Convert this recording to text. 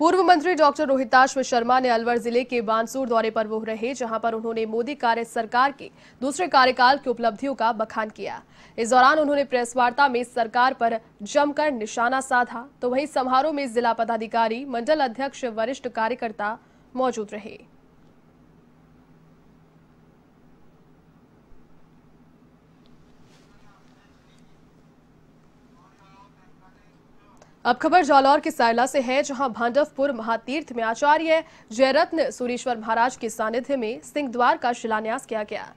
पूर्व मंत्री डॉक्टर रोहिताश्व शर्मा ने अलवर जिले के बानसूर दौरे पर वो रहे जहां पर उन्होंने मोदी कार्य सरकार के दूसरे कार्यकाल की उपलब्धियों का बखान किया इस दौरान उन्होंने प्रेस वार्ता में सरकार पर जमकर निशाना साधा तो वहीं समारोह में जिला पदाधिकारी मंडल अध्यक्ष वरिष्ठ कार्यकर्ता मौजूद रहे अब खबर जालौर के सायला से है जहां भांडवपुर महातीर्थ में आचार्य जयरत्न सुरेश्वर महाराज के सानिध्य में सिंह द्वार का शिलान्यास किया गया